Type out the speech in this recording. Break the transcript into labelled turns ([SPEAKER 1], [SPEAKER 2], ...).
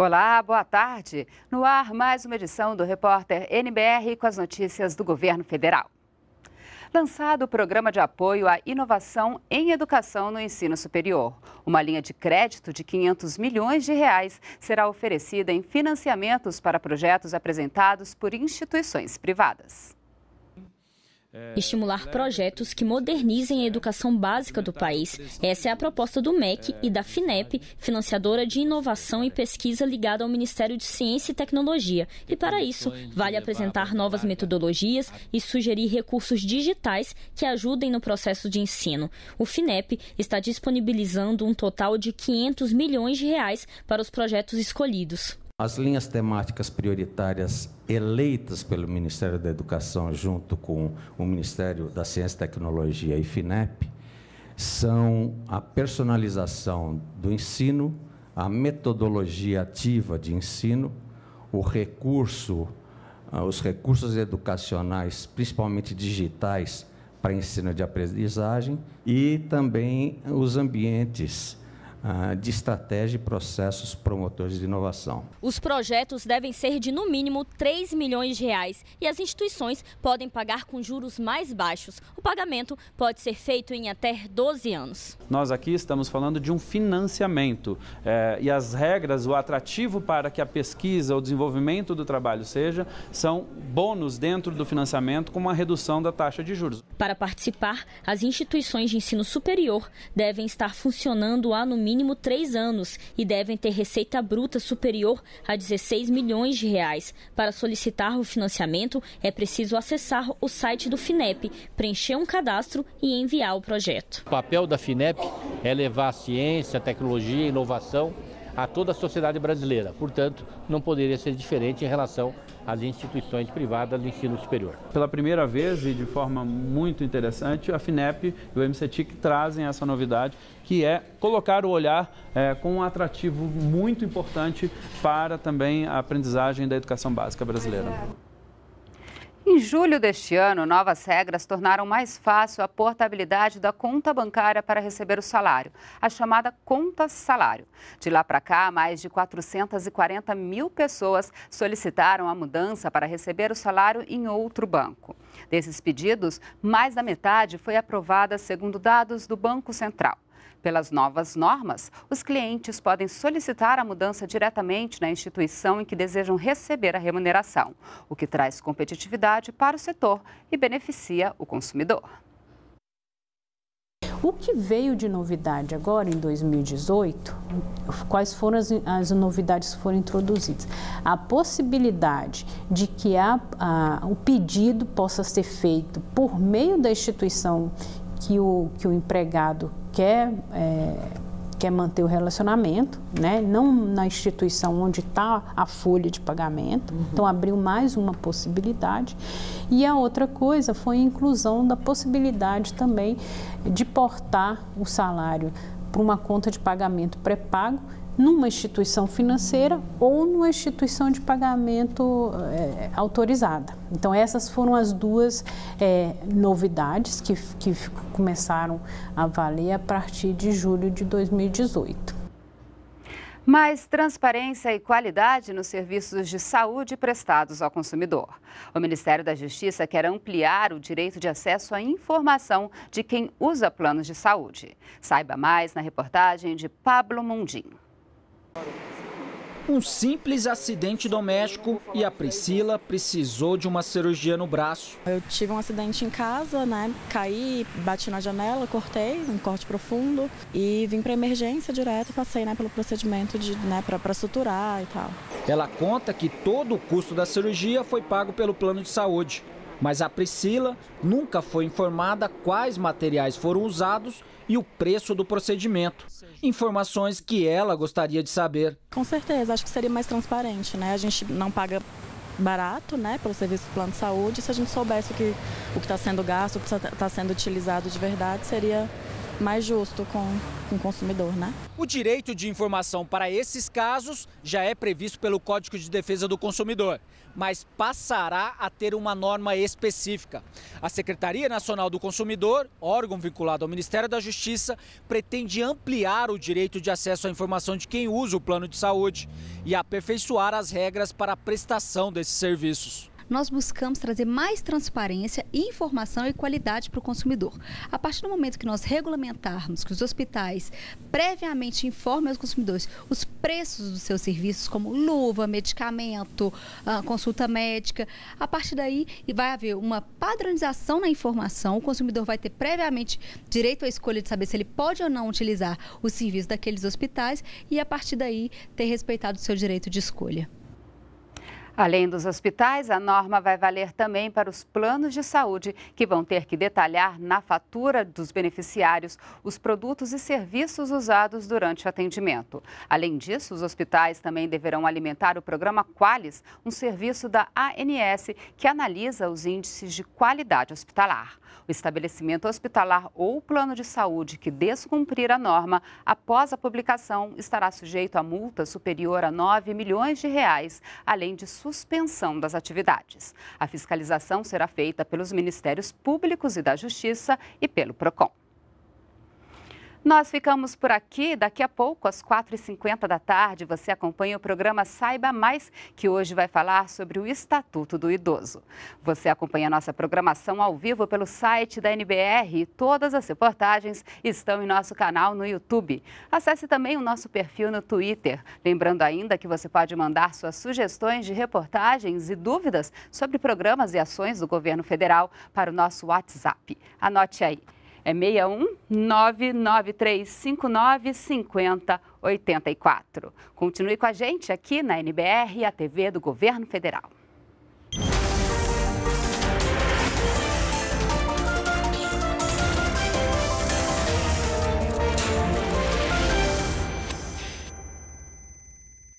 [SPEAKER 1] Olá, boa tarde. No ar, mais uma edição do Repórter NBR com as notícias do governo federal. Lançado o Programa de Apoio à Inovação em Educação no Ensino Superior. Uma linha de crédito de 500 milhões de reais será oferecida em financiamentos para projetos apresentados por instituições privadas
[SPEAKER 2] estimular projetos que modernizem a educação básica do país. Essa é a proposta do MEC e da FINEP, financiadora de inovação e pesquisa ligada ao Ministério de Ciência e Tecnologia. E para isso, vale apresentar novas metodologias e sugerir recursos digitais que ajudem no processo de ensino. O FINEP está disponibilizando um total de 500 milhões de reais para os projetos escolhidos. As linhas temáticas
[SPEAKER 3] prioritárias eleitas pelo Ministério da Educação, junto com o Ministério da Ciência, Tecnologia e FINEP, são a personalização do ensino, a metodologia ativa de ensino, o recurso, ah, os recursos educacionais, principalmente digitais, para ensino de aprendizagem, e também os ambientes ah, de estratégia e processos promotores de inovação.
[SPEAKER 2] Os projetos devem ser de no mínimo 3 milhões de reais e as instituições podem pagar com juros mais baixos. O pagamento pode ser feito em até 12 anos.
[SPEAKER 3] Nós aqui estamos falando de um financiamento é, e as regras, o atrativo para que a pesquisa, o desenvolvimento do trabalho seja, são bônus dentro do financiamento com uma redução da taxa de
[SPEAKER 2] juros. Para participar, as instituições de ensino superior devem estar funcionando há no mínimo mínimo três anos e devem ter receita bruta superior a 16 milhões de reais. Para solicitar o financiamento, é preciso acessar o site do FINEP, preencher um cadastro e enviar o projeto.
[SPEAKER 3] O papel da FINEP é levar a ciência, a tecnologia, a inovação a toda a sociedade brasileira. Portanto, não poderia ser diferente em relação às instituições privadas do ensino superior. Pela primeira vez e de forma muito interessante, a FINEP e o MCTIC trazem essa novidade, que é colocar o olhar é, com um atrativo muito importante para também a aprendizagem da educação básica brasileira.
[SPEAKER 1] Em julho deste ano, novas regras tornaram mais fácil a portabilidade da conta bancária para receber o salário, a chamada conta salário. De lá para cá, mais de 440 mil pessoas solicitaram a mudança para receber o salário em outro banco. Desses pedidos, mais da metade foi aprovada segundo dados do Banco Central. Pelas novas normas, os clientes podem solicitar a mudança diretamente na instituição em que desejam receber a remuneração, o que traz competitividade para o setor e beneficia o consumidor.
[SPEAKER 3] O que veio de novidade agora em 2018? Quais foram as, as novidades que foram introduzidas? A possibilidade de que a, a, o pedido possa ser feito por meio da instituição que o, que o empregado quer, é, quer manter o relacionamento, né? não na instituição onde está a folha de pagamento, uhum. então abriu mais uma possibilidade. E a outra coisa foi a inclusão da possibilidade também de portar o salário para uma conta de pagamento pré-pago numa instituição financeira ou numa instituição de pagamento é, autorizada. Então, essas foram as duas é, novidades que, que começaram a valer a partir de julho de
[SPEAKER 2] 2018
[SPEAKER 1] mais transparência e qualidade nos serviços de saúde prestados ao consumidor. O Ministério da Justiça quer ampliar o direito de acesso à informação de quem usa planos de saúde. Saiba mais na reportagem de Pablo Mundim.
[SPEAKER 3] Um simples acidente doméstico e a Priscila precisou de uma cirurgia no braço.
[SPEAKER 2] Eu tive um acidente em casa, né? Caí, bati na janela, cortei, um corte profundo e vim para emergência direto, passei, né, pelo procedimento de, né, para suturar e tal.
[SPEAKER 3] Ela conta que todo o custo da cirurgia foi pago pelo plano de saúde. Mas a Priscila nunca foi informada quais materiais foram usados e o preço do procedimento. Informações que ela gostaria de saber.
[SPEAKER 2] Com certeza, acho que seria mais transparente, né? A gente não paga barato, né, pelo serviço do plano de saúde. Se a gente soubesse o que o está sendo gasto, o que está tá sendo utilizado de verdade, seria mais justo com, com o consumidor, né?
[SPEAKER 3] O direito de informação para esses casos já é previsto pelo Código de Defesa do Consumidor, mas passará a ter uma norma específica. A Secretaria Nacional do Consumidor, órgão vinculado ao Ministério da Justiça, pretende ampliar o direito de acesso à informação de quem usa o plano de saúde e aperfeiçoar as regras para a prestação desses serviços
[SPEAKER 1] nós buscamos trazer mais transparência, informação e qualidade para o consumidor. A partir do momento que nós regulamentarmos que os hospitais previamente informem aos consumidores os preços dos seus serviços, como luva, medicamento, ah, consulta médica, a partir daí vai haver uma padronização na informação, o consumidor vai ter previamente direito à escolha de saber se ele pode ou não utilizar o serviço daqueles hospitais e a partir daí ter respeitado o seu direito de escolha. Além dos hospitais, a norma vai valer também para os planos de saúde, que vão ter que detalhar na fatura dos beneficiários os produtos e serviços usados durante o atendimento. Além disso, os hospitais também deverão alimentar o programa Qualis, um serviço da ANS que analisa os índices de qualidade hospitalar. O estabelecimento hospitalar ou plano de saúde que descumprir a norma após a publicação estará sujeito a multa superior a 9 milhões de reais, além de suspensão das atividades. A fiscalização será feita pelos Ministérios Públicos e da Justiça e pelo PROCON. Nós ficamos por aqui. Daqui a pouco, às 4h50 da tarde, você acompanha o programa Saiba Mais, que hoje vai falar sobre o Estatuto do Idoso. Você acompanha nossa programação ao vivo pelo site da NBR e todas as reportagens estão em nosso canal no YouTube. Acesse também o nosso perfil no Twitter. Lembrando ainda que você pode mandar suas sugestões de reportagens e dúvidas sobre programas e ações do governo federal para o nosso WhatsApp. Anote aí é 61 993595084. Continue com a gente aqui na NBR, a TV do Governo Federal.